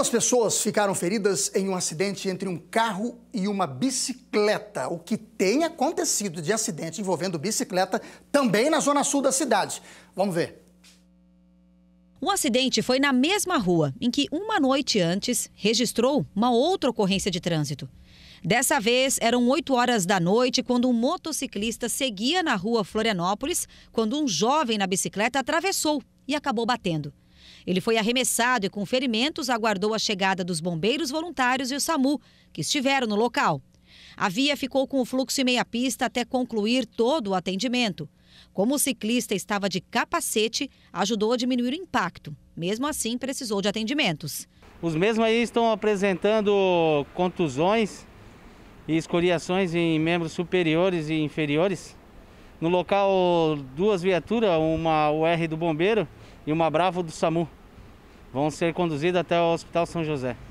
Duas pessoas ficaram feridas em um acidente entre um carro e uma bicicleta. O que tem acontecido de acidente envolvendo bicicleta também na zona sul da cidade. Vamos ver. O acidente foi na mesma rua em que, uma noite antes, registrou uma outra ocorrência de trânsito. Dessa vez, eram 8 horas da noite quando um motociclista seguia na rua Florianópolis quando um jovem na bicicleta atravessou e acabou batendo. Ele foi arremessado e, com ferimentos, aguardou a chegada dos bombeiros voluntários e o SAMU, que estiveram no local. A via ficou com o fluxo em meia pista até concluir todo o atendimento. Como o ciclista estava de capacete, ajudou a diminuir o impacto. Mesmo assim, precisou de atendimentos. Os mesmos aí estão apresentando contusões e escoriações em membros superiores e inferiores. No local, duas viaturas, uma UR do bombeiro e uma Bravo do SAMU. Vão ser conduzidas até o Hospital São José.